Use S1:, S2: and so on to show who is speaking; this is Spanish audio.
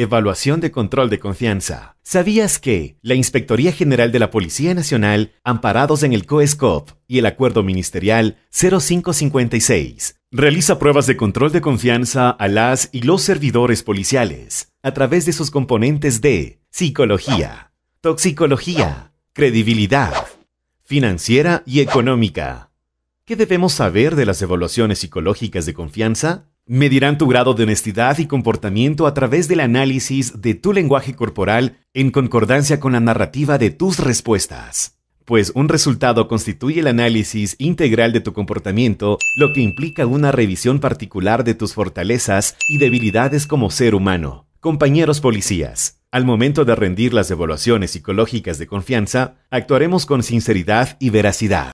S1: Evaluación de control de confianza. ¿Sabías que la Inspectoría General de la Policía Nacional, amparados en el COESCOP y el Acuerdo Ministerial 0556, realiza pruebas de control de confianza a las y los servidores policiales a través de sus componentes de psicología, toxicología, credibilidad, financiera y económica? ¿Qué debemos saber de las evaluaciones psicológicas de confianza? Medirán tu grado de honestidad y comportamiento a través del análisis de tu lenguaje corporal en concordancia con la narrativa de tus respuestas. Pues un resultado constituye el análisis integral de tu comportamiento, lo que implica una revisión particular de tus fortalezas y debilidades como ser humano. Compañeros policías, al momento de rendir las evaluaciones psicológicas de confianza, actuaremos con sinceridad y veracidad.